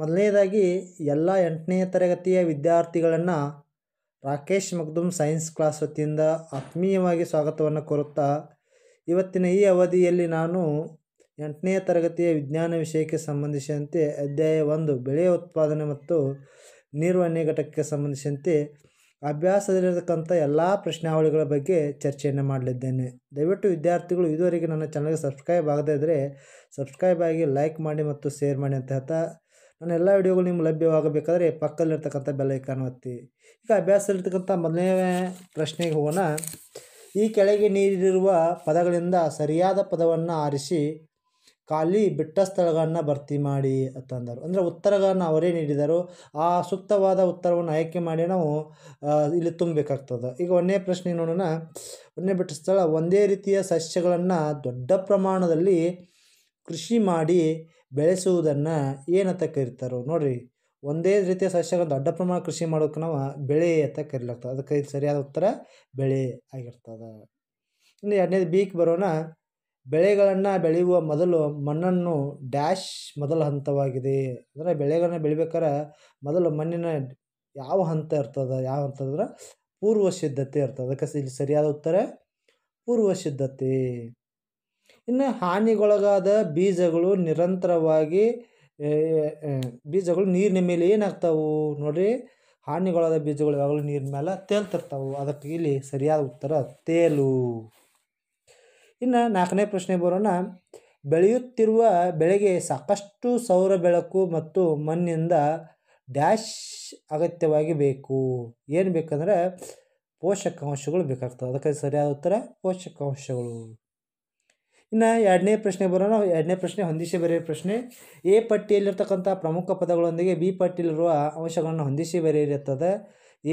ಮೊದಲನೇದಾಗಿ ಎಲ್ಲ ಎಂಟನೇ ತರಗತಿಯ ವಿದ್ಯಾರ್ಥಿಗಳನ್ನು ರಾಕೇಶ್ ಮಗ್ದುಮ್ ಸೈನ್ಸ್ ಕ್ಲಾಸ್ ವತಿಯಿಂದ ಆತ್ಮೀಯವಾಗಿ ಸ್ವಾಗತವನ್ನು ಕೋರುತ್ತಾ ಇವತ್ತಿನ ಈ ಅವಧಿಯಲ್ಲಿ ನಾನು ಎಂಟನೇ ತರಗತಿಯ ವಿಜ್ಞಾನ ವಿಷಯಕ್ಕೆ ಸಂಬಂಧಿಸಿದಂತೆ ಅಧ್ಯಾಯ ಒಂದು ಬೆಳೆ ಉತ್ಪಾದನೆ ಮತ್ತು ನಿರ್ವಹಣೆ ಘಟಕಕ್ಕೆ ಸಂಬಂಧಿಸಿದಂತೆ ಅಭ್ಯಾಸದಲ್ಲಿರತಕ್ಕಂಥ ಎಲ್ಲ ಪ್ರಶ್ನಾವಳಿಗಳ ಬಗ್ಗೆ ಚರ್ಚೆಯನ್ನು ಮಾಡಲಿದ್ದೇನೆ ದಯವಿಟ್ಟು ವಿದ್ಯಾರ್ಥಿಗಳು ಇದುವರೆಗೆ ನನ್ನ ಚಾನಲ್ಗೆ ಸಬ್ಸ್ಕ್ರೈಬ್ ಆಗದೇ ಇದ್ದರೆ ಸಬ್ಸ್ಕ್ರೈಬ್ ಆಗಿ ಲೈಕ್ ಮಾಡಿ ಮತ್ತು ಶೇರ್ ಮಾಡಿ ಅಂತ ಹೇಳ್ತಾ ನನ್ನ ಎಲ್ಲ ವಿಡಿಯೋಗಳು ನಿಮ್ಗೆ ಲಭ್ಯವಾಗಬೇಕಾದ್ರೆ ಪಕ್ಕದಲ್ಲಿರ್ತಕ್ಕಂಥ ಬೆಲ್ಲೈಕಾನ್ ಒತ್ತಿ ಈಗ ಅಭ್ಯಾಸದಲ್ಲಿರ್ತಕ್ಕಂಥ ಮೊದಲನೇ ಪ್ರಶ್ನೆಗೆ ಹೋಗೋಣ ಈ ಕೆಳಗೆ ನೀಡಿರುವ ಪದಗಳಿಂದ ಸರಿಯಾದ ಪದವನ್ನು ಆರಿಸಿ ಖಾಲಿ ಬಿಟ್ಟ ಸ್ಥಳಗಳನ್ನು ಭರ್ತಿ ಮಾಡಿ ಅಂತಂದರು ಅಂದರೆ ಉತ್ತರಗಳನ್ನು ಅವರೇ ನೀಡಿದರು ಆ ಸೂಕ್ತವಾದ ಉತ್ತರವನ್ನು ಆಯ್ಕೆ ಮಾಡಿ ನಾವು ಇಲ್ಲಿ ತುಂಬಬೇಕಾಗ್ತದೆ ಈಗ ಒಂದೇ ಪ್ರಶ್ನೆ ನೋಡೋಣ ಒಂದೇ ಬಿಟ್ಟ ಸ್ಥಳ ಒಂದೇ ರೀತಿಯ ಸಸ್ಯಗಳನ್ನು ದೊಡ್ಡ ಪ್ರಮಾಣದಲ್ಲಿ ಕೃಷಿ ಮಾಡಿ ಬೆಳೆಸುವುದನ್ನು ಏನಂತ ಕರೀತಾರೋ ನೋಡಿರಿ ಒಂದೇ ರೀತಿಯ ಸಸ್ಯಗಳು ದೊಡ್ಡ ಪ್ರಮಾಣ ಕೃಷಿ ಮಾಡೋಕೆ ನಾವು ಬೆಳೆ ಅಂತ ಕರೀಲಾಗ್ತದೆ ಅದಕ್ಕೆ ಸರಿಯಾದ ಉತ್ತರ ಬೆಳೆ ಆಗಿರ್ತದೆ ಇನ್ನು ಎರಡನೇದು ಬೀಕ್ ಬರೋಣ ಬೆಳೆಗಳನ್ನು ಬೆಳೆಯುವ ಮೊದಲು ಮಣ್ಣನ್ನು ಡ್ಯಾಶ್ ಮೊದಲ ಹಂತವಾಗಿದೆ ಅಂದರೆ ಬೆಳೆಗಳನ್ನ ಬೆಳಿಬೇಕಾರೆ ಮೊದಲು ಮಣ್ಣಿನ ಯಾವ ಹಂತ ಇರ್ತದೆ ಯಾವ ಅಂತಂದ್ರೆ ಪೂರ್ವ ಸಿದ್ಧತೆ ಇರ್ತದೆ ಅದಕ್ಕೆ ಇಲ್ಲಿ ಸರಿಯಾದ ಉತ್ತರ ಪೂರ್ವ ಸಿದ್ಧತೆ ಇನ್ನು ಹಾನಿಗೊಳಗಾದ ಬೀಜಗಳು ನಿರಂತರವಾಗಿ ಬೀಜಗಳು ನೀರಿನ ಮೇಲೆ ಏನಾಗ್ತಾವೆ ನೋಡಿರಿ ಹಾನಿಗೊಳಗಾದ ಬೀಜಗಳು ಯಾವಾಗಲೂ ನೀರಿನ ಮೇಲೆ ತೇಲ್ತಿರ್ತಾವೆ ಅದಕ್ಕೆ ಇಲ್ಲಿ ಸರಿಯಾದ ಉತ್ತರ ತೇಲು ಇನ್ನು ನಾಲ್ಕನೇ ಪ್ರಶ್ನೆ ಬರೋಣ ಬೆಳೆಯುತ್ತಿರುವ ಬೆಳೆಗೆ ಸಾಕಷ್ಟು ಸೌರ ಬೆಳಕು ಮತ್ತು ಮಣ್ಣಿಂದ ಡ್ಯಾಶ್ ಅಗತ್ಯವಾಗಿ ಬೇಕು ಏನು ಬೇಕಂದರೆ ಪೋಷಕಾಂಶಗಳು ಬೇಕಾಗ್ತವೆ ಅದಕ್ಕೆ ಸರಿಯಾದ ಉತ್ತರ ಪೋಷಕಾಂಶಗಳು ಇನ್ನು ಎರಡನೇ ಪ್ರಶ್ನೆ ಬರೋಣ ಎರಡನೇ ಪ್ರಶ್ನೆ ಹೊಂದಿಸಿ ಬರೆಯ ಪ್ರಶ್ನೆ ಎ ಪಟ್ಟಿಯಲ್ಲಿರ್ತಕ್ಕಂಥ ಪ್ರಮುಖ ಪದಗಳೊಂದಿಗೆ ಬಿ ಪಟ್ಟಿಯಲ್ಲಿರುವ ಅಂಶಗಳನ್ನು ಹೊಂದಿಸಿ ಬರೆಯಿರುತ್ತದೆ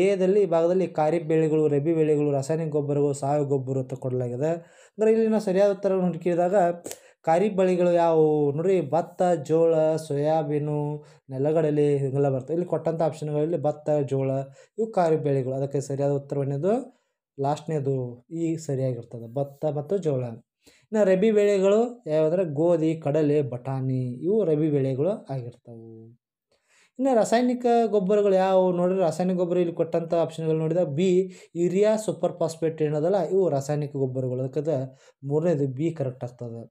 ಎದಲ್ಲಿ ಈ ಭಾಗದಲ್ಲಿ ಖಾರಿಫ್ ಬೆಳೆಗಳು ರಬಿ ಬೆಳೆಗಳು ರಾಸಾಯನಿಕ ಗೊಬ್ಬರಗಳು ಸಾವಯವ ಗೊಬ್ಬರ ಅಂತ ಕೊಡಲಾಗಿದೆ ಅಂದರೆ ಇಲ್ಲಿ ನಾವು ಸರಿಯಾದ ಉತ್ತರವನ್ನು ಹುಡುಕಿದಾಗ ಖಾರಿಫ್ ಬೆಳೆಗಳು ಯಾವುವು ನೋಡಿ ಭತ್ತ ಜೋಳ ಸೋಯಾಬೀನು ನೆಲಗಡಲೆ ಹೀಗೆಲ್ಲ ಬರ್ತವೆ ಇಲ್ಲಿ ಕೊಟ್ಟಂಥ ಆಪ್ಷನ್ಗಳಲ್ಲಿ ಭತ್ತ ಜೋಳ ಇವು ಖಾರಿಫ್ ಬೆಳೆಗಳು ಅದಕ್ಕೆ ಸರಿಯಾದ ಉತ್ತರವನ್ನೇದು ಲಾಸ್ಟ್ನೇದು ಈ ಸರಿಯಾಗಿರ್ತದೆ ಭತ್ತ ಮತ್ತು ಜೋಳ ಇನ್ನು ರಬಿ ಬೆಳೆಗಳು ಯಾವಂದ್ರೆ ಗೋಧಿ ಕಡಲೆ ಬಟಾಣಿ ಇವು ರಬಿ ಬೆಳೆಗಳು ಆಗಿರ್ತವೆ ಇನ್ನು ರಾಸಾಯನಿಕ ಗೊಬ್ಬರಗಳು ಯಾವುವು ನೋಡಿದ್ರೆ ರಾಸಾಯನಿಕ ಗೊಬ್ಬರ ಇಲ್ಲಿ ಕೊಟ್ಟಂಥ ಆಪ್ಷನ್ಗಳು ನೋಡಿದಾಗ ಬಿ ಯೂರಿಯಾ ಸೂಪರ್ ಫಾಸ್ಫೇಟ್ ಏನದಲ್ಲ ಇವು ರಾಸಾಯನಿಕ ಗೊಬ್ಬರಗಳು ಅದಕ್ಕೆ ಮೂರನೇದು ಬಿ ಕರೆಕ್ಟ್ ಆಗ್ತದೆ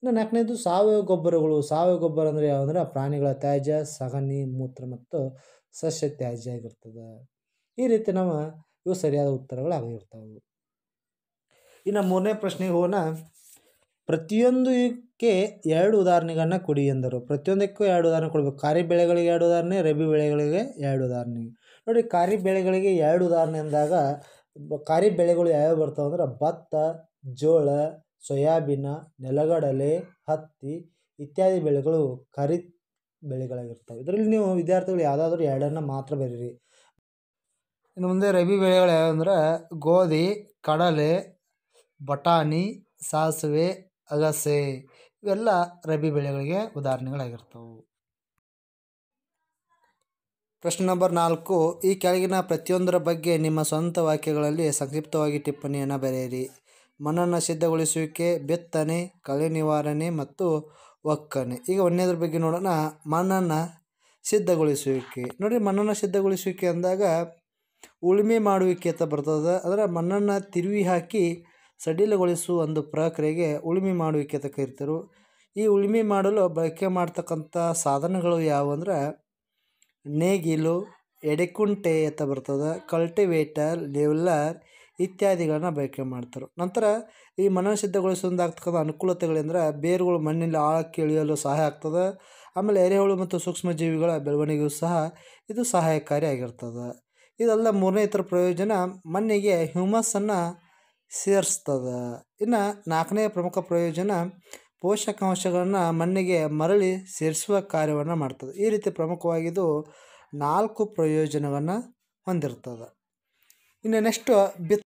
ಇನ್ನು ನಾಲ್ಕನೇದು ಸಾವಯವ ಗೊಬ್ಬರಗಳು ಸಾವಯವ ಗೊಬ್ಬರ ಅಂದರೆ ಯಾವಂದ್ರೆ ಪ್ರಾಣಿಗಳ ತ್ಯಾಜ್ಯ ಸಗಣಿ ಮೂತ್ರ ಮತ್ತು ಸಸ್ಯ ತ್ಯಾಜ್ಯ ಆಗಿರ್ತದೆ ಈ ರೀತಿ ನಾವು ಇವು ಸರಿಯಾದ ಉತ್ತರಗಳು ಆಗಿರ್ತವೆ ಇನ್ನು ಮೂರನೇ ಪ್ರಶ್ನೆಗೆ ಹೋಗೋಣ ಪ್ರತಿಯೊಂದಕ್ಕೆ ಎರಡು ಉದಾಹರಣೆಗಳನ್ನು ಕೊಡಿ ಎಂದರು ಪ್ರತಿಯೊಂದಕ್ಕೂ ಎರಡು ಉದಾಹರಣೆ ಕೊಡಬೇಕು ಖಾರಿ ಬೆಳೆಗಳಿಗೆ ಎರಡು ಉದಾಹರಣೆ ರಬಿ ಬೆಳೆಗಳಿಗೆ ಎರಡು ಉದಾಹರಣೆ ನೋಡಿ ಖಾರಿ ಬೆಳೆಗಳಿಗೆ ಎರಡು ಉದಾಹರಣೆ ಅಂದಾಗ ಖಾರಿ ಬೆಳೆಗಳು ಯಾವ್ಯಾವ ಬರ್ತಾವೆ ಅಂದ್ರೆ ಭತ್ತ ಜೋಳ ಸೋಯಾಬೀನ ನೆಲಗಡಲೆ ಹತ್ತಿ ಇತ್ಯಾದಿ ಬೆಳೆಗಳು ಖಾರಿ ಬೆಳೆಗಳಾಗಿರ್ತವೆ ಇದರಲ್ಲಿ ನೀವು ವಿದ್ಯಾರ್ಥಿಗಳು ಯಾವುದಾದ್ರೂ ಎರಡನ್ನು ಮಾತ್ರ ಬರೀರಿ ಇನ್ನು ಮುಂದೆ ರಬಿ ಬೆಳೆಗಳು ಯಾವಂದ್ರೆ ಗೋಧಿ ಕಡಲೆ ಬಟಾಣಿ ಸಾಸಿವೆ ಅಗಸೆ ಇವೆಲ್ಲ ರಬಿ ಬೆಳೆಗಳಿಗೆ ಉದಾಹರಣೆಗಳಾಗಿರ್ತವೆ ಪ್ರಶ್ನೆ ನಂಬರ್ ನಾಲ್ಕು ಈ ಕೆಳಗಿನ ಪ್ರತಿಯೊಂದರ ಬಗ್ಗೆ ನಿಮ್ಮ ಸ್ವಂತ ವಾಕ್ಯಗಳಲ್ಲಿ ಸಂಕ್ಷಿಪ್ತವಾಗಿ ಟಿಪ್ಪಣಿಯನ್ನು ಬರೆಯಿರಿ ಮಣ್ಣನ್ನು ಸಿದ್ಧಗೊಳಿಸುವಿಕೆ ಬೆತ್ತನೆ ಕಳೆ ನಿವಾರಣೆ ಮತ್ತು ಒಕ್ಕಣೆ ಈಗ ಒಂದೇದ್ರ ಬಗ್ಗೆ ನೋಡೋಣ ಮಣ್ಣನ್ನು ಸಿದ್ಧಗೊಳಿಸುವಿಕೆ ನೋಡಿ ಮಣ್ಣನ್ನು ಸಿದ್ಧಗೊಳಿಸುವಿಕೆ ಅಂದಾಗ ಉಳುಮೆ ಮಾಡುವಿಕೆ ಅಂತ ಬರ್ತದೆ ಅದರ ಮಣ್ಣನ್ನು ತಿರುವಿ ಹಾಕಿ ಸಡಿಲಗೊಳಿಸುವ ಒಂದು ಪ್ರಕ್ರಿಯೆಗೆ ಉಳುಮೆ ಮಾಡುವಿಕೆ ಅಂತ ಕರಿತರು ಈ ಉಳುಮೆ ಮಾಡಲು ಬಳಕೆ ಮಾಡ್ತಕ್ಕಂಥ ಸಾಧನಗಳು ಅಂದರೆ ನೇಗಿಲು ಎಡೆಕುಂಟೆ ಅಂತ ಬರ್ತದೆ ಕಲ್ಟಿವೇಟರ್ ಲೆವೆಲ್ಲರ್ ಇತ್ಯಾದಿಗಳನ್ನ ಬಳಕೆ ಮಾಡ್ತಾರೆ ನಂತರ ಈ ಮನ ಸಿದ್ಧಗೊಳಿಸೋದಾಗ್ತಕ್ಕಂಥ ಅನುಕೂಲತೆಗಳೆಂದರೆ ಬೇರುಗಳು ಮಣ್ಣಲ್ಲಿ ಆಳಕ್ಕೆ ಇಳಿಯಲು ಸಹಾಯ ಆಗ್ತದೆ ಆಮೇಲೆ ಎರೆಹುಳು ಮತ್ತು ಸೂಕ್ಷ್ಮಜೀವಿಗಳ ಬೆಳವಣಿಗೆಯೂ ಸಹ ಇದು ಸಹಾಯಕಾರಿಯಾಗಿರ್ತದೆ ಇದೆಲ್ಲ ಮೂರನೇ ಥರ ಪ್ರಯೋಜನ ಮಣ್ಣಿಗೆ ಹ್ಯೂಮಸ್ಸನ್ನು ಸೇರಿಸ್ತದ ಇನ್ನು ನಾಲ್ಕನೇ ಪ್ರಮುಖ ಪ್ರಯೋಜನ ಪೋಷಕಾಂಶಗಳನ್ನು ಮಣ್ಣಿಗೆ ಮರಳಿ ಸೇರಿಸುವ ಕಾರ್ಯವನ್ನು ಮಾಡ್ತದೆ ಈ ರೀತಿ ಪ್ರಮುಖವಾಗಿದ್ದು ನಾಲ್ಕು ಪ್ರಯೋಜನವನ್ನು ಹೊಂದಿರ್ತದೆ ಇನ್ನು ನೆಕ್ಸ್ಟು ಬಿತ್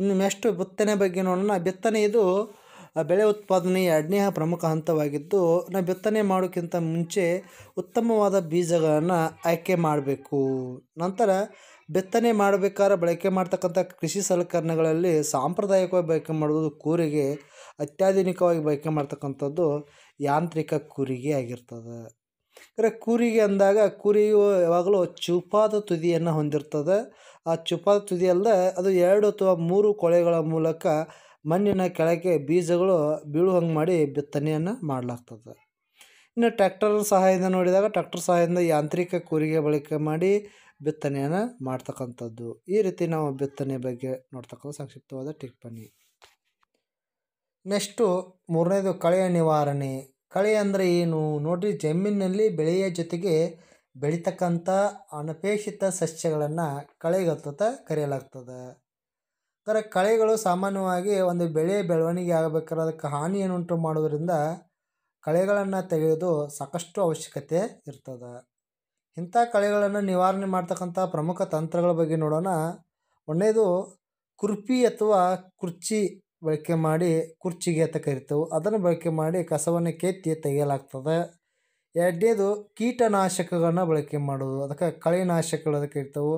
ಇನ್ನು ನೆಕ್ಸ್ಟು ಬಿತ್ತನೆ ಬಗ್ಗೆ ನೋಡೋಣ ಬಿತ್ತನೆ ಇದು ಬೆಳೆ ಉತ್ಪಾದನೆ ಎರಡನೇ ಪ್ರಮುಖ ಹಂತವಾಗಿದ್ದು ನಾವು ಬಿತ್ತನೆ ಮಾಡೋಕ್ಕಿಂತ ಮುಂಚೆ ಉತ್ತಮವಾದ ಬೀಜಗಳನ್ನು ಆಯ್ಕೆ ಮಾಡಬೇಕು ನಂತರ ಬಿತ್ತನೆ ಮಾಡಬೇಕಾದ್ರೆ ಬಳಕೆ ಮಾಡ್ತಕ್ಕಂಥ ಕೃಷಿ ಸಲಕರಣೆಗಳಲ್ಲಿ ಸಾಂಪ್ರದಾಯಿಕವಾಗಿ ಬಳಕೆ ಮಾಡುವುದು ಕೂರಿಗೆ ಅತ್ಯಾಧುನಿಕವಾಗಿ ಬಳಕೆ ಮಾಡ್ತಕ್ಕಂಥದ್ದು ಯಾಂತ್ರಿಕ ಕೂರಿಗೆ ಆಗಿರ್ತದೆ ಅಂದರೆ ಕೂರಿಗೆ ಅಂದಾಗ ಕೂರಿಯು ಯಾವಾಗಲೂ ಚೂಪಾದ ತುದಿಯನ್ನು ಹೊಂದಿರ್ತದೆ ಆ ಚೂಪಾದ ತುದಿಯಲ್ಲದೆ ಅದು ಎರಡು ಅಥವಾ ಮೂರು ಕೊಳೆಗಳ ಮೂಲಕ ಮಣ್ಣಿನ ಕೆಳಗೆ ಬೀಜಗಳು ಬೀಳುವಂಗೆ ಮಾಡಿ ಬಿತ್ತನೆಯನ್ನು ಮಾಡಲಾಗ್ತದೆ ಇನ್ನು ಟ್ಯಾಕ್ಟರ್ ಸಹಾಯದಿಂದ ನೋಡಿದಾಗ ಟ್ಯಾಕ್ಟರ್ ಸಹಾಯದಿಂದ ಯಾಂತ್ರಿಕ ಕೂರಿಗೆ ಬಳಕೆ ಮಾಡಿ ಬಿತ್ತನೆಯನ್ನು ಮಾಡ್ತಕ್ಕಂಥದ್ದು ಈ ರೀತಿ ನಾವು ಬಿತ್ತನೆ ಬಗ್ಗೆ ನೋಡ್ತಕ್ಕಂಥ ಸಂಕ್ಷಿಪ್ತವಾದ ಟಿಪ್ಪಣಿ ನೆಕ್ಸ್ಟು ಮೂರನೇದು ಕಳೆಯ ನಿವಾರಣೆ ಕಳೆ ಅಂದರೆ ಏನು ನೋಡಿರಿ ಜಮೀನಿನಲ್ಲಿ ಬೆಳೆಯ ಜೊತೆಗೆ ಬೆಳೀತಕ್ಕಂಥ ಅನಪೇಕ್ಷಿತ ಸಸ್ಯಗಳನ್ನು ಕಳೆಗತ್ತ ಕರೆಯಲಾಗ್ತದೆ ಅದರ ಕಳೆಗಳು ಸಾಮಾನ್ಯವಾಗಿ ಒಂದು ಬೆಳೆ ಬೆಳವಣಿಗೆ ಆಗಬೇಕಾದ್ರೆ ಅದಕ್ಕೆ ಹಾನಿಯನ್ನುಂಟು ಮಾಡೋದರಿಂದ ಕಳೆಗಳನ್ನು ತೆಗೆಯೋದು ಸಾಕಷ್ಟು ಅವಶ್ಯಕತೆ ಇರ್ತದೆ ಇಂಥ ಕಳೆಗಳನ್ನು ನಿವಾರಣೆ ಮಾಡ್ತಕ್ಕಂಥ ಪ್ರಮುಖ ತಂತ್ರಗಳ ಬಗ್ಗೆ ನೋಡೋಣ ಒಂದೇದು ಕುರ್ಪಿ ಅಥವಾ ಕುರ್ಚಿ ಬಳಕೆ ಮಾಡಿ ಕುರ್ಚಿಗೆ ಅಂತ ಕರಿತೇವೆ ಅದನ್ನು ಬಳಕೆ ಮಾಡಿ ಕಸವನ್ನು ಕೆತ್ತಿ ತೆಗೆಯಲಾಗ್ತದೆ ಎರಡನೇದು ಕೀಟನಾಶಕಗಳನ್ನ ಬಳಕೆ ಮಾಡೋದು ಅದಕ್ಕೆ ಕಳೆನಾಶಕಗಳು ಅದಕ್ಕೆ ಇರ್ತವೆ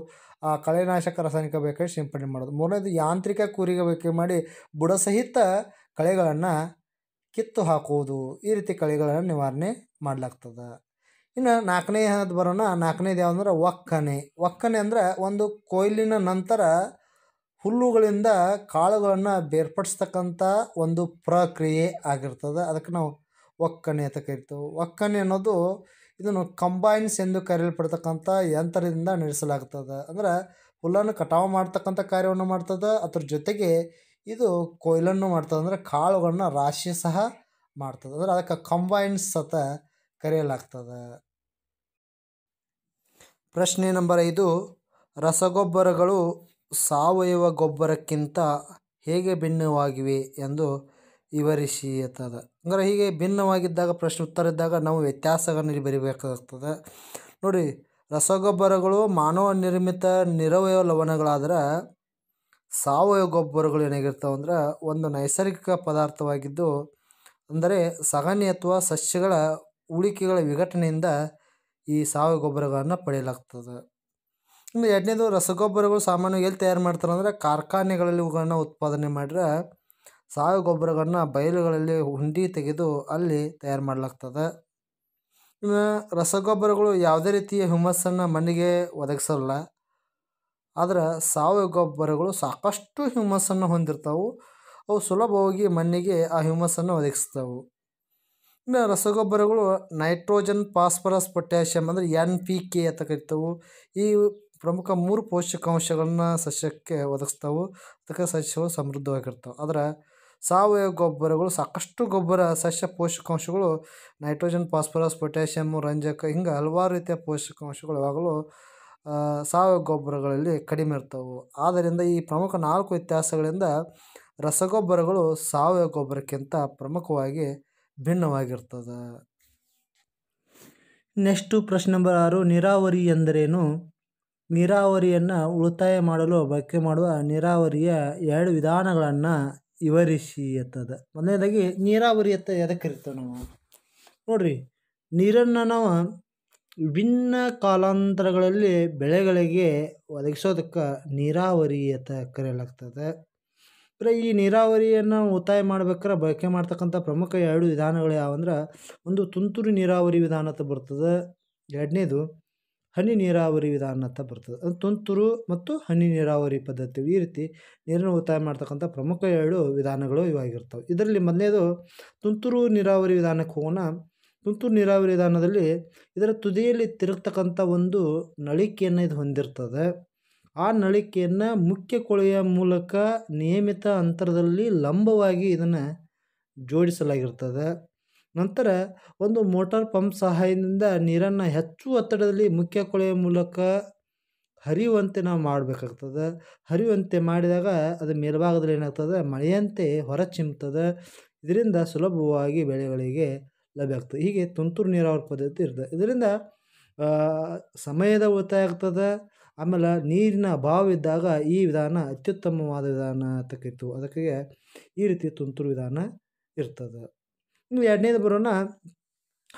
ಆ ಕಳೆನಾಶಕ ರಾಸಾಯನಿಕ ಬೇಕಾದ್ರೆ ಸಿಂಪಡಣೆ ಮಾಡೋದು ಮೂರನೇದು ಯಾಂತ್ರಿಕ ಕೂರಿಗೆ ಬಳಕೆ ಮಾಡಿ ಬುಡ ಸಹಿತ ಕಳೆಗಳನ್ನು ಕಿತ್ತು ಹಾಕುವುದು ಈ ರೀತಿ ಕಳೆಗಳನ್ನು ನಿವಾರಣೆ ಮಾಡಲಾಗ್ತದೆ ಇನ್ನು ನಾಲ್ಕನೇ ಅದು ಬರೋಣ ನಾಲ್ಕನೇದು ಯಾವಂದ್ರೆ ಒಕ್ಕಣೆ ಒಕ್ಕಣೆ ಅಂದರೆ ಒಂದು ಕೊಯ್ಲಿನ ನಂತರ ಹುಲ್ಲುಗಳಿಂದ ಕಾಳುಗಳನ್ನು ಬೇರ್ಪಡಿಸ್ತಕ್ಕಂಥ ಒಂದು ಪ್ರಕ್ರಿಯೆ ಆಗಿರ್ತದೆ ಅದಕ್ಕೆ ನಾವು ಒಕ್ಕಣೆ ಅಂತ ಕರಿತೇವೆ ಒಕ್ಕಣೆ ಅನ್ನೋದು ಇದನ್ನು ಕಂಬೈನ್ಸ್ ಎಂದು ಕರೆಯಲ್ಪಡ್ತಕ್ಕಂಥ ಯಂತ್ರದಿಂದ ನಡೆಸಲಾಗ್ತದೆ ಅಂದರೆ ಹುಲ್ಲನ್ನು ಕಟಾವು ಮಾಡ್ತಕ್ಕಂಥ ಕಾರ್ಯವನ್ನು ಮಾಡ್ತದೆ ಅದ್ರ ಜೊತೆಗೆ ಇದು ಕೊಯ್ಲನ್ನು ಮಾಡ್ತದೆ ಅಂದರೆ ಕಾಳುಗಳನ್ನ ರಾಶಿ ಸಹ ಮಾಡ್ತದೆ ಅಂದರೆ ಅದಕ್ಕೆ ಕಂಬೈನ್ಸ್ ಅಂತ ಕರೆಯಲಾಗ್ತದ ಪ್ರಶ್ನೆ ನಂಬರ್ ಐದು ರಸಗೊಬ್ಬರಗಳು ಸಾವಯವ ಗೊಬ್ಬರಕ್ಕಿಂತ ಹೇಗೆ ಭಿನ್ನವಾಗಿವೆ ಎಂದು ವಿವರಿಸಿ ಅಂದರೆ ಹೀಗೆ ಭಿನ್ನವಾಗಿದ್ದಾಗ ಪ್ರಶ್ನೆ ಉತ್ತರ ಇದ್ದಾಗ ನಾವು ವ್ಯತ್ಯಾಸಗಳನ್ನು ಇಲ್ಲಿ ಬರಿಬೇಕಾಗ್ತದೆ ನೋಡಿ ರಸಗೊಬ್ಬರಗಳು ಮಾನವ ನಿರ್ಮಿತ ನಿರವಯವ ಲವಣಗಳಾದರೆ ಸಾವಯವ ಗೊಬ್ಬರಗಳು ಏನಾಗಿರ್ತವೆ ಅಂದ್ರೆ ಒಂದು ನೈಸರ್ಗಿಕ ಪದಾರ್ಥವಾಗಿದ್ದು ಅಂದರೆ ಸಗಣಿ ಅಥವಾ ಸಸ್ಯಗಳ ಉಳಿಕೆಗಳ ವಿಘಟನೆಯಿಂದ ಈ ಸಾವಯವ ಗೊಬ್ಬರಗಳನ್ನು ಪಡೆಯಲಾಗ್ತದೆ ಇನ್ನು ಎರಡನೇದು ರಸಗೊಬ್ಬರಗಳು ಸಾಮಾನ್ಯವಾಗಿ ಎಲ್ಲಿ ತಯಾರು ಮಾಡ್ತಾರೆ ಅಂದರೆ ಕಾರ್ಖಾನೆಗಳಲ್ಲಿ ಇವುಗಳನ್ನು ಉತ್ಪಾದನೆ ಮಾಡಿದ್ರೆ ಸಾವಯವ ಗೊಬ್ಬರಗಳನ್ನು ಬಯಲುಗಳಲ್ಲಿ ಹುಂಡಿ ತೆಗೆದು ಅಲ್ಲಿ ತಯಾರು ಮಾಡಲಾಗ್ತದೆ ಇನ್ನು ರಸಗೊಬ್ಬರಗಳು ಯಾವುದೇ ರೀತಿಯ ಹ್ಯೂಮಸ್ಸನ್ನು ಮಣ್ಣಿಗೆ ಒದಗಿಸಲ್ಲ ಆದರೆ ಸಾವಯವ ಗೊಬ್ಬರಗಳು ಸಾಕಷ್ಟು ಹ್ಯೂಮಸ್ಸನ್ನು ಹೊಂದಿರ್ತವೆ ಅವು ಸುಲಭವಾಗಿ ಮಣ್ಣಿಗೆ ಆ ಹ್ಯೂಮಸ್ಸನ್ನು ಒದಗಿಸ್ತವೆ ಇನ್ನು ರಸಗೊಬ್ಬರಗಳು ನೈಟ್ರೋಜನ್ ಫಾಸ್ಫರಸ್ ಪೊಟ್ಯಾಷಿಯಮ್ ಅಂದರೆ ಎನ್ ಪಿ ಕೆ ಅಂತ ಕರಿತವೆ ಈ ಪ್ರಮುಖ ಮೂರು ಪೋಷಕಾಂಶಗಳನ್ನ ಸಸ್ಯಕ್ಕೆ ಒದಗಿಸ್ತಾವು ಅದಕ್ಕೆ ಸಸ್ಯಗಳು ಸಮೃದ್ಧವಾಗಿರ್ತವೆ ಆದರೆ ಸಾವಯವ ಗೊಬ್ಬರಗಳು ಸಾಕಷ್ಟು ಗೊಬ್ಬರ ಸಸ್ಯ ಪೋಷಕಾಂಶಗಳು ನೈಟ್ರೋಜನ್ ಫಾಸ್ಫರಸ್ ಪೊಟ್ಯಾಷಿಯಮ್ ರಂಜಕ ಹಿಂಗೆ ಹಲವಾರು ರೀತಿಯ ಪೋಷಕಾಂಶಗಳು ಯಾವಾಗಲೂ ಸಾವಯವ ಗೊಬ್ಬರಗಳಲ್ಲಿ ಕಡಿಮೆ ಇರ್ತವೆ ಆದ್ದರಿಂದ ಈ ಪ್ರಮುಖ ನಾಲ್ಕು ವ್ಯತ್ಯಾಸಗಳಿಂದ ರಸಗೊಬ್ಬರಗಳು ಸಾವಯವ ಗೊಬ್ಬರಕ್ಕಿಂತ ಪ್ರಮುಖವಾಗಿ ಭಿನ್ನವಾಗಿರ್ತದೆ ನೆಕ್ಸ್ಟು ಪ್ರಶ್ನೆ ನಂಬರ್ ಆರು ನೀರಾವರಿ ಎಂದರೇನು ನೀರಾವರಿಯನ್ನು ಉಳಿತಾಯ ಮಾಡಲು ಬಳಕೆ ಮಾಡುವ ನೀರಾವರಿಯ ಎರಡು ವಿಧಾನಗಳನ್ನು ವಿವರಿಸಿ ಎತ್ತದ ಮೊದಲನೇದಾಗಿ ನೀರಾವರಿ ಎತ್ತ ಎದಕ್ಕೆ ನಾವು ನೋಡ್ರಿ ನೀರನ್ನು ನಾವು ವಿಭಿನ್ನ ಕಾಲಾಂತರಗಳಲ್ಲಿ ಬೆಳೆಗಳಿಗೆ ಒದಗಿಸೋದಕ್ಕೆ ನೀರಾವರಿ ಅಂತ ಕರೆಯಲಾಗ್ತದೆ ಅಂದರೆ ಈ ನೀರಾವರಿಯನ್ನು ಉಳಿತಾಯ ಮಾಡ್ಬೇಕಾರೆ ಬಳಕೆ ಮಾಡ್ತಕ್ಕಂಥ ಪ್ರಮುಖ ಎರಡು ವಿಧಾನಗಳು ಯಾವಂದ್ರೆ ಒಂದು ತುಂತುರು ನೀರಾವರಿ ವಿಧಾನ ಅಂತ ಬರ್ತದೆ ಎರಡನೇದು ಹನಿ ನೀರಾವರಿ ವಿಧಾನ ಅಂತ ಬರ್ತದೆ ಅದು ತುಂತುರು ಮತ್ತು ಹನಿ ನೀರಾವರಿ ಪದ್ಧತಿ ಈ ರೀತಿ ನೀರನ್ನು ಉತ್ತಾಯ ಮಾಡ್ತಕ್ಕಂಥ ಪ್ರಮುಖ ಎರಡು ವಿಧಾನಗಳು ಇವಾಗಿರ್ತವೆ ಇದರಲ್ಲಿ ಮೊದಲನೇದು ತುಂತುರು ನೀರಾವರಿ ವಿಧಾನಕ್ಕೆ ಹೋಗೋಣ ತುಂತುರು ನೀರಾವರಿ ವಿಧಾನದಲ್ಲಿ ಇದರ ತುದಿಯಲ್ಲಿ ತಿರುಗ್ತಕ್ಕಂಥ ಒಂದು ನಳಿಕೆಯನ್ನು ಇದು ಹೊಂದಿರ್ತದೆ ಆ ನಳಿಕೆಯನ್ನು ಮುಖ್ಯ ಕೊಳೆಯ ಮೂಲಕ ನಿಯಮಿತ ಅಂತರದಲ್ಲಿ ಲಂಬವಾಗಿ ಇದನ್ನು ಜೋಡಿಸಲಾಗಿರ್ತದೆ ನಂತರ ಒಂದು ಮೋಟಾರ್ ಪಂಪ್ ಸಹಾಯದಿಂದ ನೀರನ್ನು ಹೆಚ್ಚು ಒತ್ತಡದಲ್ಲಿ ಮುಖ್ಯ ಕೊಳೆಯ ಮೂಲಕ ಹರಿಯುವಂತೆ ನಾವು ಮಾಡಬೇಕಾಗ್ತದೆ ಹರಿಯುವಂತೆ ಮಾಡಿದಾಗ ಅದು ಮೇಲ್ಭಾಗದಲ್ಲಿ ಏನಾಗ್ತದೆ ಮಳೆಯಂತೆ ಹೊರ ಚಿಮ್ತದೆ ಇದರಿಂದ ಸುಲಭವಾಗಿ ಬೆಳೆಗಳಿಗೆ ಲಭ್ಯ ಆಗ್ತದೆ ಹೀಗೆ ತುಂತುರು ನೀರಾವರಿ ಪದ್ಧತಿ ಇರ್ತದೆ ಇದರಿಂದ ಸಮಯದ ಉಳಿತಾಯ ಆಗ್ತದೆ ಆಮೇಲೆ ನೀರಿನ ಅಭಾವ ಇದ್ದಾಗ ಈ ವಿಧಾನ ಅತ್ಯುತ್ತಮವಾದ ವಿಧಾನ ಅಂತಕ್ಕಿತ್ತು ಅದಕ್ಕೆ ಈ ರೀತಿ ತುಂತುರು ವಿಧಾನ ಇರ್ತದೆ ಇನ್ನು ಎರಡನೇದು ಬರೋಣ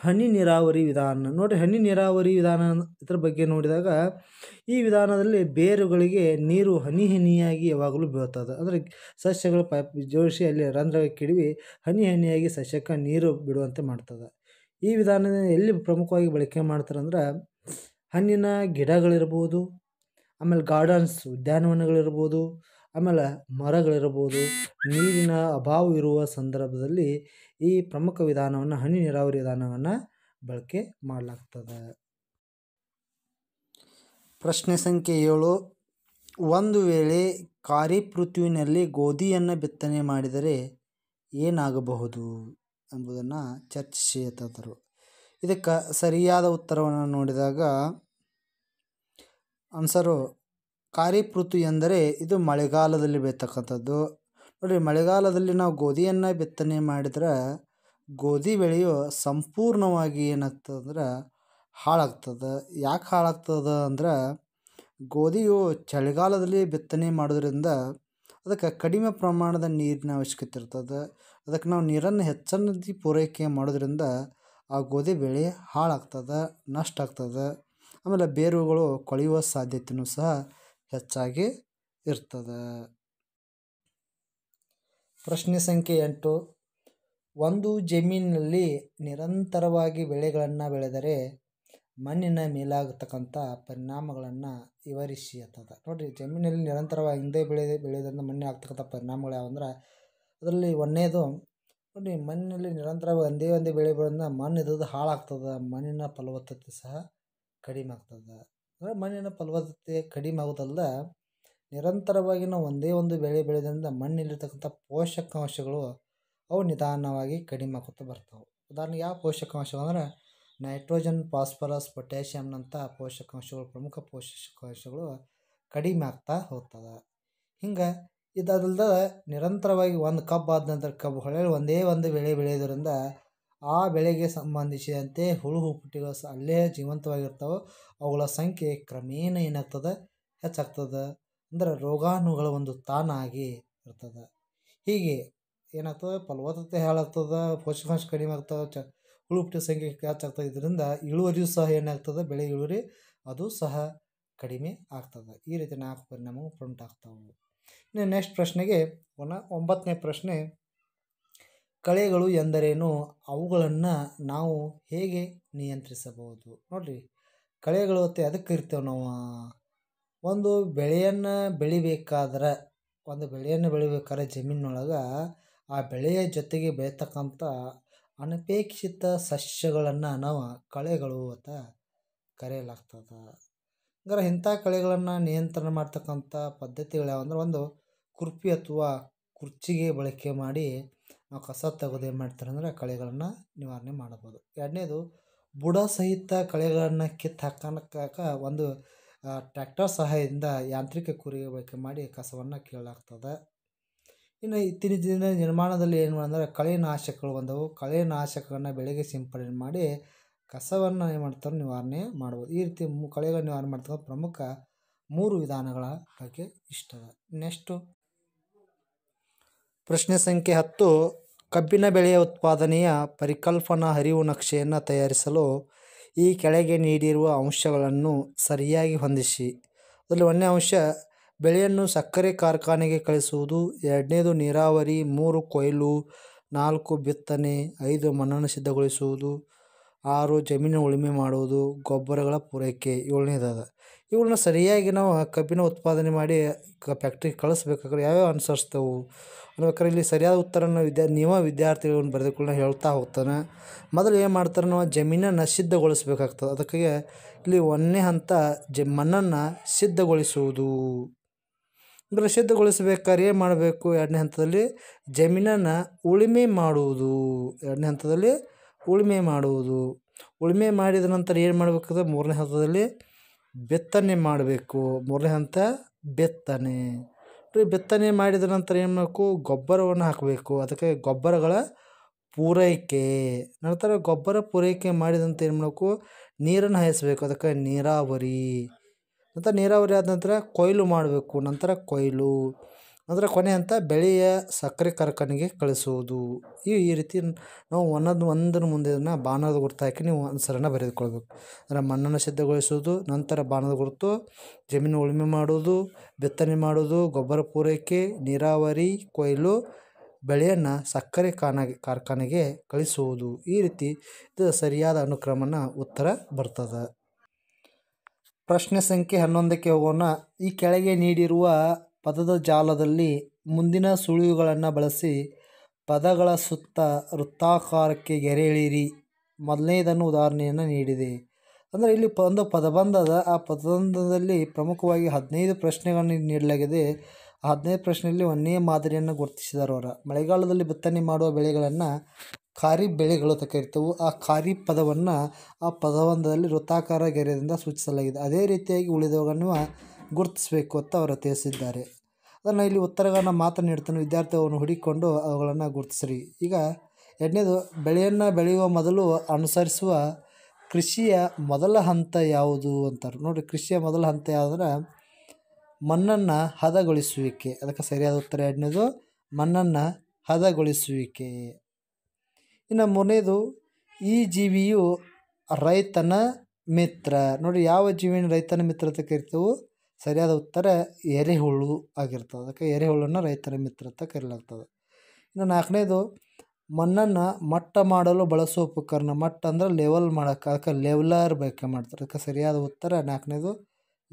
ಹನಿ ನೀರಾವರಿ ವಿಧಾನ ನೋಡಿರಿ ಹನಿ ನೀರಾವರಿ ವಿಧಾನ ಇದರ ಬಗ್ಗೆ ನೋಡಿದಾಗ ಈ ವಿಧಾನದಲ್ಲಿ ಬೇರುಗಳಿಗೆ ನೀರು ಹನಿ ಹನಿಯಾಗಿ ಯಾವಾಗಲೂ ಬೀಳ್ತದೆ ಅಂದರೆ ಸಸ್ಯಗಳು ಪೈಪ್ ಜೋಡಿಸಿ ಅಲ್ಲಿ ರಂಧ್ರ ಕಿಡಿವಿ ಹನಿ ಹನಿಯಾಗಿ ಸಸ್ಯಕ್ಕೆ ನೀರು ಬಿಡುವಂತೆ ಮಾಡ್ತದೆ ಈ ವಿಧಾನದ ಎಲ್ಲಿ ಪ್ರಮುಖವಾಗಿ ಬಳಕೆ ಮಾಡ್ತಾರೆ ಅಂದ್ರೆ ಹಣ್ಣಿನ ಗಿಡಗಳಿರ್ಬೋದು ಆಮೇಲೆ ಗಾರ್ಡನ್ಸ್ ಉದ್ಯಾನವನಗಳಿರ್ಬೋದು ಆಮೇಲೆ ಮರಗಳಿರ್ಬೋದು ನೀರಿನ ಅಭಾವ ಇರುವ ಸಂದರ್ಭದಲ್ಲಿ ಈ ಪ್ರಮುಖ ವಿಧಾನವನ್ನು ಹನಿ ನೀರಾವರಿ ವಿಧಾನವನ್ನು ಬಳಕೆ ಮಾಡಲಾಗ್ತದೆ ಪ್ರಶ್ನೆ ಸಂಖ್ಯೆ ಏಳು ಒಂದು ವೇಳೆ ಖಾರೀಫ್ ಋತುವಿನಲ್ಲಿ ಗೋಧಿಯನ್ನು ಬಿತ್ತನೆ ಮಾಡಿದರೆ ಏನಾಗಬಹುದು ಎಂಬುದನ್ನು ಚರ್ಚಿಸಿ ಇದಕ್ಕೆ ಸರಿಯಾದ ಉತ್ತರವನ್ನು ನೋಡಿದಾಗ ಆನ್ಸರು ಖಾರಿಫ್ ಋತು ಎಂದರೆ ಇದು ಮಳೆಗಾಲದಲ್ಲಿ ಬಿತ್ತಕ್ಕಂಥದ್ದು ನೋಡಿರಿ ಮಳೆಗಾಲದಲ್ಲಿ ನಾವು ಗೋಧಿಯನ್ನು ಬಿತ್ತನೆ ಮಾಡಿದರೆ ಗೋಧಿ ಬೆಳೆಯು ಸಂಪೂರ್ಣವಾಗಿ ಏನಾಗ್ತದಂದ್ರೆ ಹಾಳಾಗ್ತದೆ ಯಾಕೆ ಹಾಳಾಗ್ತದೆ ಅಂದ್ರೆ ಗೋಧಿಯು ಚಳಿಗಾಲದಲ್ಲಿ ಬಿತ್ತನೆ ಮಾಡೋದ್ರಿಂದ ಅದಕ್ಕೆ ಕಡಿಮೆ ಪ್ರಮಾಣದ ನೀರಿನ ಅವಶ್ಯಕತೆ ಇರ್ತದೆ ಅದಕ್ಕೆ ನಾವು ನೀರನ್ನು ಹೆಚ್ಚಿನ ಪೂರೈಕೆ ಮಾಡೋದ್ರಿಂದ ಆ ಗೋಧಿ ಬೆಳೆ ಹಾಳಾಗ್ತದೆ ನಷ್ಟ ಆಗ್ತದೆ ಆಮೇಲೆ ಬೇರುಗಳು ಕೊಳೆಯುವ ಸಾಧ್ಯತೆಯೂ ಸಹ ಹೆಚ್ಚಾಗಿ ಇರ್ತದೆ ಪ್ರಶ್ನೆ ಸಂಖ್ಯೆ ಎಂಟು ಒಂದು ಜಮೀನಿನಲ್ಲಿ ನಿರಂತರವಾಗಿ ಬೆಳೆಗಳನ್ನು ಬೆಳೆದರೆ ಮಣ್ಣಿನ ಮೇಲಾಗತಕ್ಕಂಥ ಪರಿಣಾಮಗಳನ್ನು ವಿವರಿಸಿ ಅಂತದ ನೋಡಿರಿ ಜಮೀನಲ್ಲಿ ನಿರಂತರವಾಗಿ ಹಿಂದೆ ಬೆಳೆ ಬೆಳೆಯೋದ್ರಿಂದ ಮಣ್ಣಿನ ಆಗ್ತಕ್ಕಂಥ ಪರಿಣಾಮಗಳು ಯಾವಂದ್ರೆ ಅದರಲ್ಲಿ ಒಂದನೇದು ನೋಡಿ ಮಣ್ಣಿನಲ್ಲಿ ನಿರಂತರವಾಗಿ ಒಂದೇ ಒಂದೇ ಬೆಳೆ ಬೆಳೆದ ಮಣ್ಣು ಇದ್ದದ್ದು ಹಾಳಾಗ್ತದೆ ಮಣ್ಣಿನ ಫಲವತ್ತತೆ ಸಹ ಕಡಿಮೆ ಆಗ್ತದೆ ಅಂದರೆ ಮಣ್ಣಿನ ಫಲವತ್ತತೆ ಕಡಿಮೆ ಆಗೋದಲ್ದ ನಿರಂತರವಾಗಿ ನಾವು ಒಂದೇ ಒಂದು ಬೆಳೆ ಬೆಳೆಯೋದ್ರಿಂದ ಮಣ್ಣಲ್ಲಿರ್ತಕ್ಕಂಥ ಪೋಷಕಾಂಶಗಳು ಅವು ನಿಧಾನವಾಗಿ ಕಡಿಮೆ ಆಗುತ್ತಾ ಬರ್ತವೆ ಉದಾಹರಣೆಗೆ ಯಾವ ಪೋಷಕಾಂಶಗಳು ಅಂದ್ರೆ ನೈಟ್ರೋಜನ್ ಫಾಸ್ಫರಸ್ ಪೊಟ್ಯಾಷಿಯಂನಂಥ ಪೋಷಕಾಂಶಗಳು ಪ್ರಮುಖ ಪೋಷಕಾಂಶಗಳು ಕಡಿಮೆ ಆಗ್ತಾ ಹೋಗ್ತದೆ ಹಿಂಗೆ ಇದಲ್ಲದೆ ನಿರಂತರವಾಗಿ ಒಂದು ಕಬ್ಬು ಆದ ನಂತರ ಕಬ್ಬು ಹೊಳೆಯಲು ಒಂದೇ ಒಂದು ಬೆಳೆ ಬೆಳೆಯೋದ್ರಿಂದ ಆ ಬೆಳೆಗೆ ಸಂಬಂಧಿಸಿದಂತೆ ಹುಳು ಹುಪ್ಪಟೆಗಳು ಅಲ್ಲೇ ಜೀವಂತವಾಗಿರ್ತಾವೋ ಅವುಗಳ ಸಂಖ್ಯೆ ಕ್ರಮೇಣ ಏನಾಗ್ತದೆ ಹೆಚ್ಚಾಗ್ತದೆ ಅಂದ್ರೆ ರೋಗಾಣುಗಳ ಒಂದು ತಾಣ ಆಗಿ ಇರ್ತದೆ ಹೀಗೆ ಏನಾಗ್ತದೆ ಫಲವತ್ತತೆ ಹಾಳಾಗ್ತದೆ ಪೋಷಕಾಂಶ ಕಡಿಮೆ ಆಗ್ತದೆ ಚ ಹುಳು ಹುಪ್ಪಟೆ ಸಂಖ್ಯೆ ಹೆಚ್ಚಾಗ್ತದೆ ಇದರಿಂದ ಇಳುವರಿಯೂ ಸಹ ಏನಾಗ್ತದೆ ಬೆಳೆ ಇಳುವರಿ ಅದು ಸಹ ಕಡಿಮೆ ಆಗ್ತದೆ ಈ ರೀತಿ ನಾಲ್ಕು ಪರಿಣಾಮಗಳು ಉಂಟಾಗ್ತವೆ ಇನ್ನು ನೆಕ್ಸ್ಟ್ ಪ್ರಶ್ನೆಗೆ ಒನ ಒಂಬತ್ತನೇ ಪ್ರಶ್ನೆ ಕಳೆಗಳು ಎಂದರೇನು ಅವುಗಳನ್ನು ನಾವು ಹೇಗೆ ನಿಯಂತ್ರಿಸಬಹುದು ನೋಡಿರಿ ಕಳೆಗಳು ಅಂತ ಅದಕ್ಕೆ ಕರಿತೇವೆ ನಾವು ಒಂದು ಬೆಳೆಯನ್ನು ಬೆಳಿಬೇಕಾದ್ರೆ ಒಂದು ಬೆಳೆಯನ್ನು ಬೆಳಿಬೇಕಾದ್ರೆ ಜಮೀನಿನೊಳಗೆ ಆ ಬೆಳೆಯ ಜೊತೆಗೆ ಬೆಳೀತಕ್ಕಂಥ ಅನಪೇಕ್ಷಿತ ಸಸ್ಯಗಳನ್ನು ನಾವು ಕಳೆಗಳು ಅಂತ ಕರೆಯಲಾಗ್ತದೆ ಹಂಗಾರೆ ಇಂಥ ಕಳೆಗಳನ್ನು ನಿಯಂತ್ರಣ ಮಾಡ್ತಕ್ಕಂಥ ಪದ್ಧತಿಗಳು ಯಾವಂದ್ರೆ ಒಂದು ಕುರ್ಪಿ ಅಥವಾ ಕುರ್ಚಿಗೆ ಬಳಕೆ ಮಾಡಿ ನಾವು ಕಸ ತೆಗೆದು ಏನು ಮಾಡ್ತಾರೆ ಅಂದರೆ ಕಳೆಗಳನ್ನು ನಿವಾರಣೆ ಮಾಡ್ಬೋದು ಎರಡನೇದು ಬುಡ ಸಹಿತ ಕಳೆಗಳನ್ನು ಕಿತ್ತು ಹಾಕೋಣಕ್ಕೆ ಒಂದು ಟ್ರ್ಯಾಕ್ಟರ್ ಸಹಾಯದಿಂದ ಯಾಂತ್ರಿಕ ಕೂರಿಗೆ ಬಳಕೆ ಮಾಡಿ ಕಸವನ್ನು ಕೀಳಲಾಗ್ತದೆ ಇನ್ನು ಇತ್ತೀಚಿನ ದಿನ ನಿರ್ಮಾಣದಲ್ಲಿ ಏನು ಅಂದರೆ ನಾಶಕಗಳು ಬಂದವು ನಾಶಕಗಳನ್ನು ಬೆಳೆಗೆ ಸಿಂಪಡಣೆ ಮಾಡಿ ಕಸವನ್ನು ಏನು ಮಾಡ್ತಾರೆ ನಿವಾರಣೆ ಮಾಡ್ಬೋದು ಈ ರೀತಿ ಕಳೆಗಳ ನಿವಾರಣೆ ಮಾಡ್ತಾರೆ ಪ್ರಮುಖ ಮೂರು ವಿಧಾನಗಳ ಬಗ್ಗೆ ಇಷ್ಟ ನೆಕ್ಸ್ಟು ಪ್ರಶ್ನೆ ಸಂಖ್ಯೆ ಹತ್ತು ಕಬ್ಬಿನ ಬೆಳೆಯ ಉತ್ಪಾದನೆಯ ಪರಿಕಲ್ಪನಾ ಹರಿವು ನಕ್ಷೆಯನ್ನು ತಯಾರಿಸಲು ಈ ಕೆಳಗೆ ನೀಡಿರುವ ಅಂಶಗಳನ್ನು ಸರಿಯಾಗಿ ಹೊಂದಿಸಿ ಅದರಲ್ಲಿ ಒಂದನೇ ಅಂಶ ಬೆಳೆಯನ್ನು ಸಕ್ಕರೆ ಕಾರ್ಖಾನೆಗೆ ಕಳಿಸುವುದು ಎರಡನೇದು ನೀರಾವರಿ ಮೂರು ಕೊಯ್ಲು ನಾಲ್ಕು ಬಿತ್ತನೆ ಐದು ಮಣ್ಣನ್ನು ಸಿದ್ಧಗೊಳಿಸುವುದು ಆರು ಜಮೀನು ಉಳುಮೆ ಮಾಡುವುದು ಗೊಬ್ಬರಗಳ ಪೂರೈಕೆ ಏಳನೇದಾದ ಇವುಗಳನ್ನ ಸರಿಯಾಗಿ ನಾವು ಕಬ್ಬಿನ ಉತ್ಪಾದನೆ ಮಾಡಿ ಫ್ಯಾಕ್ಟ್ರಿಗೆ ಕಳಿಸ್ಬೇಕಾದ್ರೆ ಯಾವ್ಯಾವ ಅನುಸರಿಸ್ತೇವೆ ಅನ್ಬೇಕಾದ್ರೆ ಇಲ್ಲಿ ಸರಿಯಾದ ಉತ್ತರನ ವಿದ್ಯಾ ನಿಯಮ ವಿದ್ಯಾರ್ಥಿಗಳನ್ನು ಬರೆದುಕೊಳ್ಳ ಹೇಳ್ತಾ ಹೋಗ್ತಾನೆ ಮೊದಲು ಏನು ಮಾಡ್ತಾರೆ ನಾವು ಜಮೀನನ್ನು ಸಿದ್ಧಗೊಳಿಸ್ಬೇಕಾಗ್ತದೆ ಅದಕ್ಕೆ ಇಲ್ಲಿ ಒಂದನೇ ಹಂತ ಜ ಮಣ್ಣನ್ನು ಸಿದ್ಧಗೊಳಿಸುವುದು ಅಂದರೆ ಸಿದ್ಧಗೊಳಿಸಬೇಕಾದ್ರೆ ಏನು ಮಾಡಬೇಕು ಎರಡನೇ ಹಂತದಲ್ಲಿ ಜಮೀನನ್ನು ಉಳುಮೆ ಮಾಡುವುದು ಎರಡನೇ ಹಂತದಲ್ಲಿ ಉಳುಮೆ ಮಾಡುವುದು ಉಳುಮೆ ಮಾಡಿದ ನಂತರ ಏನು ಮಾಡಬೇಕಂದ್ರೆ ಮೂರನೇ ಹಂತದಲ್ಲಿ ಬೆತ್ತನೆ ಮಾಡಬೇಕು ಮೂರನೇ ಹಂತ ಬೆತ್ತನೆ ಬಿತ್ತನೆ ಮಾಡಿದ ನಂತರ ಏನು ಮಾಡಬೇಕು ಗೊಬ್ಬರವನ್ನು ಹಾಕಬೇಕು ಅದಕ್ಕೆ ಗೊಬ್ಬರಗಳ ಪೂರೈಕೆ ನಂತರ ಗೊಬ್ಬರ ಪೂರೈಕೆ ಮಾಡಿದಂತ ಏನು ಮಾಡಬೇಕು ನೀರನ್ನು ಹಾಯಿಸಬೇಕು ಅದಕ್ಕೆ ನೀರಾವರಿ ನಂತರ ನೀರಾವರಿ ಆದ ನಂತರ ಕೊಯ್ಲು ಮಾಡಬೇಕು ನಂತರ ಕೊಯ್ಲು ಅದರ ಕೊನೆ ಹಂತ ಬೆಳೆಯ ಸಕ್ಕರೆ ಕಾರ್ಖಾನೆಗೆ ಕಳಿಸುವುದು ಈ ಈ ರೀತಿ ನಾವು ಒಂದೊಂದು ಒಂದರ ಮುಂದೆ ಅದನ್ನು ಬಾಣದ ಗುರ್ತು ಹಾಕಿ ನೀವು ಆನ್ಸರನ್ನು ಬರೆದುಕೊಳ್ಬೇಕು ಅಂದರೆ ಮಣ್ಣನ್ನು ಸಿದ್ಧಗೊಳಿಸುವುದು ನಂತರ ಬಾಣದ ಗುರುತು ಜಮೀನು ಉಳುಮೆ ಮಾಡುವುದು ಬಿತ್ತನೆ ಮಾಡುವುದು ಗೊಬ್ಬರ ಪೂರೈಕೆ ನೀರಾವರಿ ಕೊಯ್ಲು ಬೆಳೆಯನ್ನು ಸಕ್ಕರೆ ಕಾನಾಗಿ ಕಾರ್ಖಾನೆಗೆ ಕಳಿಸುವುದು ಈ ರೀತಿ ಇದು ಸರಿಯಾದ ಅನುಕ್ರಮನ ಉತ್ತರ ಬರ್ತದೆ ಪ್ರಶ್ನೆ ಸಂಖ್ಯೆ ಹನ್ನೊಂದಕ್ಕೆ ಹೋಗೋಣ ಈ ಕೆಳಗೆ ನೀಡಿರುವ ಪದದ ಜಾಲದಲ್ಲಿ ಮುಂದಿನ ಸುಳಿವುಗಳನ್ನು ಬಳಸಿ ಪದಗಳ ಸುತ್ತ ವೃತ್ತಾಕಾರಕ್ಕೆ ಗೆರೆ ಎಳೆಯಿರಿ ಮೊದಲನೇದನ್ನು ಉದಾಹರಣೆಯನ್ನು ನೀಡಿದೆ ಅಂದರೆ ಇಲ್ಲಿ ಒಂದು ಪದಬಂಧದ ಆ ಪದಬಂಧದಲ್ಲಿ ಪ್ರಮುಖವಾಗಿ ಹದಿನೈದು ಪ್ರಶ್ನೆಗಳನ್ನು ನೀಡಲಾಗಿದೆ ಆ ಹದಿನೈದು ಪ್ರಶ್ನೆಯಲ್ಲಿ ಒಂದೇ ಮಾದರಿಯನ್ನು ಗುರುತಿಸಿದರು ಅವರ ಮಳೆಗಾಲದಲ್ಲಿ ಬಿತ್ತನೆ ಮಾಡುವ ಬೆಳೆಗಳನ್ನು ಖಾರಿ ಬೆಳೆಗಳು ತಕ್ಕಿರ್ತವೆ ಆ ಖಾರಿ ಪದವನ್ನು ಆ ಪದಬಂಧದಲ್ಲಿ ವೃತ್ತಾಕಾರ ಗೆರೆಯಿಂದ ಸೂಚಿಸಲಾಗಿದೆ ಅದೇ ರೀತಿಯಾಗಿ ಉಳಿದವನ್ನು ಗುರುತಿಸಬೇಕು ಅಂತ ಅವರು ತಿಳಿಸಿದ್ದಾರೆ ಅದನ್ನು ಇಲ್ಲಿ ಉತ್ತರಗಳನ್ನು ಮಾತನ್ನು ನೀಡ್ತಾನೆ ವಿದ್ಯಾರ್ಥಿ ಅವನು ಹುಡುಕಿಕೊಂಡು ಅವುಗಳನ್ನು ಗುರುತಿಸ್ರಿ ಈಗ ಎರಡನೇದು ಬೆಳೆಯನ್ನು ಬೆಳೆಯುವ ಮೊದಲು ಅನುಸರಿಸುವ ಕೃಷಿಯ ಮೊದಲ ಹಂತ ಯಾವುದು ಅಂತಾರೆ ನೋಡಿ ಕೃಷಿಯ ಮೊದಲ ಹಂತ ಯಾವುದಂದ್ರೆ ಮಣ್ಣನ್ನು ಹದಗೊಳಿಸುವಿಕೆ ಅದಕ್ಕೆ ಸರಿಯಾದ ಉತ್ತರ ಎರಡನೇದು ಮಣ್ಣನ್ನು ಹದಗೊಳಿಸುವಿಕೆ ಇನ್ನು ಮೂರನೇದು ಈ ಜೀವಿಯು ರೈತನ ಮಿತ್ರ ನೋಡಿ ಯಾವ ಜೀವಿನ ರೈತನ ಮಿತ್ರ ಅಂತ ಕರಿತೇವೆ ಸರಿಯಾದ ಉತ್ತರ ಎರೆಹುಳು ಆಗಿರ್ತದೆ ಅದಕ್ಕೆ ಎರೆಹುಳನ್ನು ರೈತರ ಮಿತ್ರ ಅಂತ ಕರೀಲಾಗ್ತದೆ ಇನ್ನು ನಾಲ್ಕನೇದು ಮಣ್ಣನ್ನು ಮಟ್ಟ ಮಾಡಲು ಬಳಸುವ ಉಪಕರಣ ಮಟ್ಟ ಅಂದರೆ ಲೆವೆಲ್ ಮಾಡೋಕ್ಕೆ ಅದಕ್ಕೆ ಲೆವೆಲರ್ ಬಳಕೆ ಮಾಡ್ತಾರೆ ಅದಕ್ಕೆ ಸರಿಯಾದ ಉತ್ತರ ನಾಲ್ಕನೇದು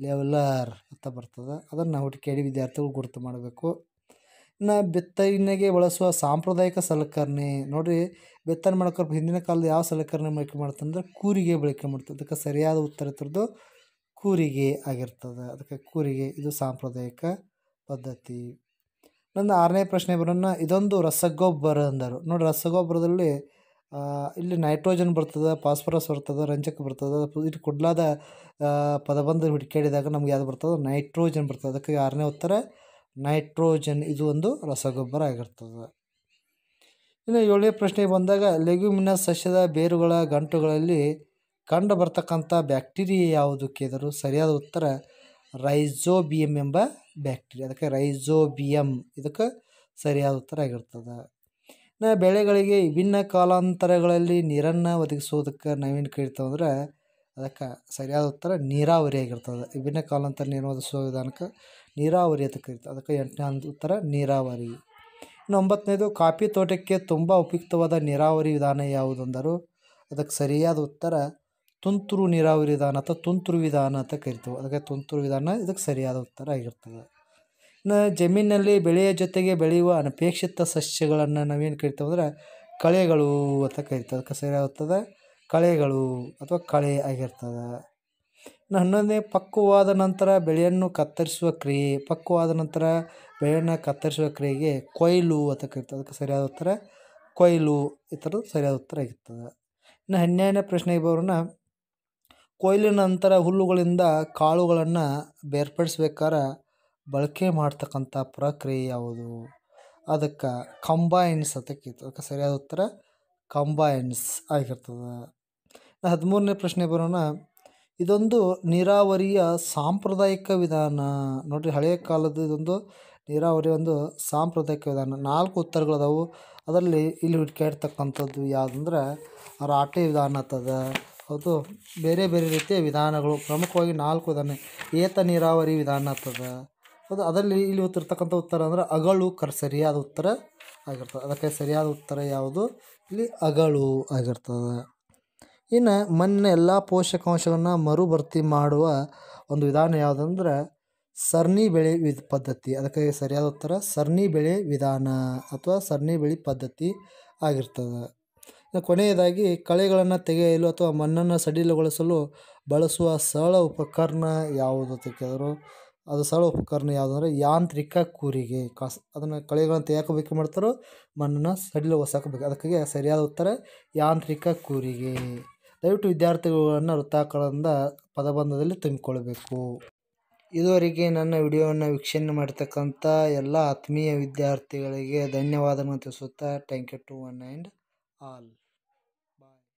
ಲೆವೆಲರ್ ಅಂತ ಬರ್ತದೆ ಅದನ್ನು ನಾವು ಕೇಳಿ ವಿದ್ಯಾರ್ಥಿಗಳು ಗುರುತು ಮಾಡಬೇಕು ಇನ್ನು ಬಿತ್ತನೆಗೆ ಬಳಸುವ ಸಾಂಪ್ರದಾಯಿಕ ಸಲಕರಣೆ ನೋಡಿರಿ ಬಿತ್ತನೆ ಮಾಡೋಕ್ಕೆ ಹಿಂದಿನ ಕಾಲದ ಯಾವ ಸಲಕರಣೆ ಬಳಕೆ ಮಾಡ್ತಂದ್ರೆ ಕೂರಿಗೆ ಬಳಕೆ ಮಾಡ್ತದೆ ಅದಕ್ಕೆ ಸರಿಯಾದ ಉತ್ತರ ತರದು ಕೂರಿಗೆ ಆಗಿರ್ತದೆ ಅದಕ್ಕೆ ಕೂರಿಗೆ ಇದು ಸಾಂಪ್ರದಾಯಿಕ ಪದ್ಧತಿ ನನ್ನ ಆರನೇ ಪ್ರಶ್ನೆ ಬರೋಣ ಇದೊಂದು ರಸಗೊಬ್ಬರ ಅಂದರು ನೋಡಿ ರಸಗೊಬ್ಬರದಲ್ಲಿ ಇಲ್ಲಿ ನೈಟ್ರೋಜನ್ ಬರ್ತದೆ ಫಾಸ್ಫರಸ್ ಬರ್ತದೆ ರಂಜಕ ಬರ್ತದೆ ಇದು ಕುಡ್ಲಾದ ಪದಬಂಧ ಹುಡುಕೇಳಿದಾಗ ನಮ್ಗೆ ಯಾವ್ದು ಬರ್ತದೆ ನೈಟ್ರೋಜನ್ ಬರ್ತದೆ ಅದಕ್ಕೆ ಆರನೇ ಉತ್ತರ ನೈಟ್ರೋಜನ್ ಇದು ಒಂದು ರಸಗೊಬ್ಬರ ಆಗಿರ್ತದೆ ಇನ್ನು ಏಳನೇ ಪ್ರಶ್ನೆಗೆ ಬಂದಾಗ ಲೆಗ್ಯುಮಿನ ಸಸ್ಯದ ಬೇರುಗಳ ಗಂಟುಗಳಲ್ಲಿ ಕಂಡು ಬರ್ತಕ್ಕಂಥ ಬ್ಯಾಕ್ಟೀರಿಯಾ ಯಾವುದು ಕೇದರು ಸರಿಯಾದ ಉತ್ತರ ರೈಝೋಬಿಯಮ್ ಎಂಬ ಬ್ಯಾಕ್ಟೀರಿಯಾ ಅದಕ್ಕೆ ರೈಜೋಬಿಯಮ್ ಇದಕ್ಕೆ ಸರಿಯಾದ ಉತ್ತರ ಆಗಿರ್ತದೆ ಇನ್ನು ಬೆಳೆಗಳಿಗೆ ವಿಭಿನ್ನ ಕಾಲಾಂತರಗಳಲ್ಲಿ ನೀರನ್ನು ಒದಗಿಸೋದಕ್ಕೆ ನಾವೇನು ಕೇಳ್ತೇವಂದ್ರೆ ಅದಕ್ಕೆ ಸರಿಯಾದ ಉತ್ತರ ನೀರಾವರಿ ಆಗಿರ್ತದೆ ವಿಭಿನ್ನ ಕಾಲಾಂತರ ನೀರು ಒದಗಿಸೋ ವಿಧಾನಕ್ಕೆ ನೀರಾವರಿ ಅಂತ ಕರಿತಾರೆ ಅದಕ್ಕೆ ಎಂಟನೇ ಉತ್ತರ ನೀರಾವರಿ ಇನ್ನು ಒಂಬತ್ತನೇದು ಕಾಫಿ ತೋಟಕ್ಕೆ ತುಂಬ ಉಪಯುಕ್ತವಾದ ನೀರಾವರಿ ವಿಧಾನ ಅಂದರು ಅದಕ್ಕೆ ಸರಿಯಾದ ಉತ್ತರ ತುಂತುರು ನೀರಾವರಿ ವಿಧಾನ ಅಥವಾ ತುಂತುರು ವಿಧಾನ ಅಂತ ಕರಿತೇವೆ ಅದಕ್ಕೆ ತುಂತುರು ವಿಧಾನ ಇದಕ್ಕೆ ಸರಿಯಾದ ಉತ್ತರ ಆಗಿರ್ತದೆ ಇನ್ನು ಜಮೀನಿನಲ್ಲಿ ಬೆಳೆಯ ಜೊತೆಗೆ ಬೆಳೆಯುವ ಅನಪೇಕ್ಷಿತ ಸಸ್ಯಗಳನ್ನು ನಾವೇನು ಕರಿತೇವೆ ಅಂದರೆ ಕಳೆಗಳು ಅಂತ ಕರಿತೇವೆ ಅದಕ್ಕೆ ಸರಿಯಾಗುತ್ತದೆ ಕಳೆಗಳು ಅಥವಾ ಕಳೆ ಆಗಿರ್ತದೆ ಇನ್ನು ಹನ್ನೊಂದನೇ ಪಕ್ವವಾದ ನಂತರ ಬೆಳೆಯನ್ನು ಕತ್ತರಿಸುವ ಕ್ರಿಯೆ ಪಕ್ವವಾದ ನಂತರ ಬೆಳೆಯನ್ನು ಕತ್ತರಿಸುವ ಕ್ರಿಯೆಗೆ ಕೊಯ್ಲು ಅಂತ ಕರಿತೇವೆ ಅದಕ್ಕೆ ಸರಿಯಾದ ಉತ್ತರ ಕೊಯ್ಲು ಈ ಥರದ್ದು ಸರಿಯಾದ ಉತ್ತರ ಆಗಿರ್ತದೆ ಇನ್ನು ಹನ್ನೆರಡನೇ ಪ್ರಶ್ನೆಗೆ ಬರೋಣ ಕೊಯ್ಲಿನ ನಂತರ ಹುಲ್ಲುಗಳಿಂದ ಕಾಳುಗಳನ್ನು ಬೇರ್ಪಡಿಸ್ಬೇಕಾರೆ ಬಳಕೆ ಮಾಡ್ತಕ್ಕಂಥ ಪ್ರಕ್ರಿಯೆ ಯಾವುದು ಅದಕ್ಕೆ ಕಂಬೈನ್ಸ್ ಅಂತ ಅದಕ್ಕೆ ಸರಿಯಾದ ಉತ್ತರ ಕಂಬೈನ್ಸ್ ಆಗಿರ್ತದೆ ಹದಿಮೂರನೇ ಪ್ರಶ್ನೆ ಬರೋಣ ಇದೊಂದು ನೀರಾವರಿಯ ಸಾಂಪ್ರದಾಯಿಕ ವಿಧಾನ ನೋಡಿರಿ ಹಳೆಯ ಕಾಲದ ಇದೊಂದು ನೀರಾವರಿ ಒಂದು ಸಾಂಪ್ರದಾಯಿಕ ವಿಧಾನ ನಾಲ್ಕು ಉತ್ತರಗಳದಾವು ಅದರಲ್ಲಿ ಇಲ್ಲಿ ಹುಡುಕಾಡ್ತಕ್ಕಂಥದ್ದು ಯಾವುದಂದ್ರೆ ರಾಟೆ ವಿಧಾನ ಆಗ್ತದೆ ಹೌದು ಬೇರೆ ಬೇರೆ ರೀತಿಯ ವಿಧಾನಗಳು ಪ್ರಮುಖವಾಗಿ ನಾಲ್ಕು ವಿಧಾನ ಏತ ನೀರಾವರಿ ವಿಧಾನ ಆಗ್ತದ ಅದು ಅದರಲ್ಲಿ ಇಲ್ಲಿ ಗೊತ್ತಿರ್ತಕ್ಕಂಥ ಉತ್ತರ ಅಂದ್ರೆ ಅಗಳು ಕರ್ ಸರಿಯಾದ ಉತ್ತರ ಆಗಿರ್ತದೆ ಅದಕ್ಕೆ ಸರಿಯಾದ ಉತ್ತರ ಯಾವುದು ಇಲ್ಲಿ ಅಗಳು ಆಗಿರ್ತದೆ ಇನ್ನು ಮಣ್ಣಿನ ಎಲ್ಲ ಪೋಷಕಾಂಶಗಳನ್ನು ಮರುಭರ್ತಿ ಮಾಡುವ ಒಂದು ವಿಧಾನ ಯಾವುದಂದ್ರೆ ಸರಣಿ ಬೆಳೆ ವಿ ಪದ್ಧತಿ ಅದಕ್ಕೆ ಸರಿಯಾದ ಉತ್ತರ ಸರಣಿ ಬೆಳೆ ವಿಧಾನ ಅಥವಾ ಸರಣಿ ಬೆಳೆ ಪದ್ಧತಿ ಆಗಿರ್ತದೆ ಕೊನೆಯದಾಗಿ ಕಳೆಗಳನ್ನು ತೆಗೆಯಲು ಅಥವಾ ಮಣ್ಣನ್ನು ಸಡಿಲಗೊಳಿಸಲು ಬಳಸುವ ಸರಳ ಉಪಕರಣ ಯಾವುದು ಅಂತ ಕೇಳಿದ್ರು ಅದು ಸರಳ ಉಪಕರಣ ಯಾವುದು ಅಂದರೆ ಯಾಂತ್ರಿಕ ಕೂರಿಗೆ ಕಾಸ್ ಅದನ್ನು ಕಳೆಗಳನ್ನು ತೆಗೆಯಕ್ಕೆ ಬೇಕು ಮಾಡ್ತಾರೋ ಮಣ್ಣನ್ನು ಸಡಿಲಗೊಳ್ಸಕ್ಕೆ ಬೇಕು ಅದಕ್ಕೆ ಸರಿಯಾದ ಉತ್ತರ ಯಾಂತ್ರಿಕ ಕೂರಿಗೆ ದಯವಿಟ್ಟು ವಿದ್ಯಾರ್ಥಿಗಳನ್ನು ವೃತ್ತಾಕಾರದಿಂದ ಪದಬಂಧದಲ್ಲಿ ತುಂಬಿಕೊಳ್ಬೇಕು ಇದುವರೆಗೆ ನನ್ನ ವಿಡಿಯೋವನ್ನು ವೀಕ್ಷಣೆ ಮಾಡಿರ್ತಕ್ಕಂಥ ಎಲ್ಲ ಆತ್ಮೀಯ ವಿದ್ಯಾರ್ಥಿಗಳಿಗೆ ಧನ್ಯವಾದಗಳನ್ನು ತಿಳಿಸುತ್ತಾ thank you to one and all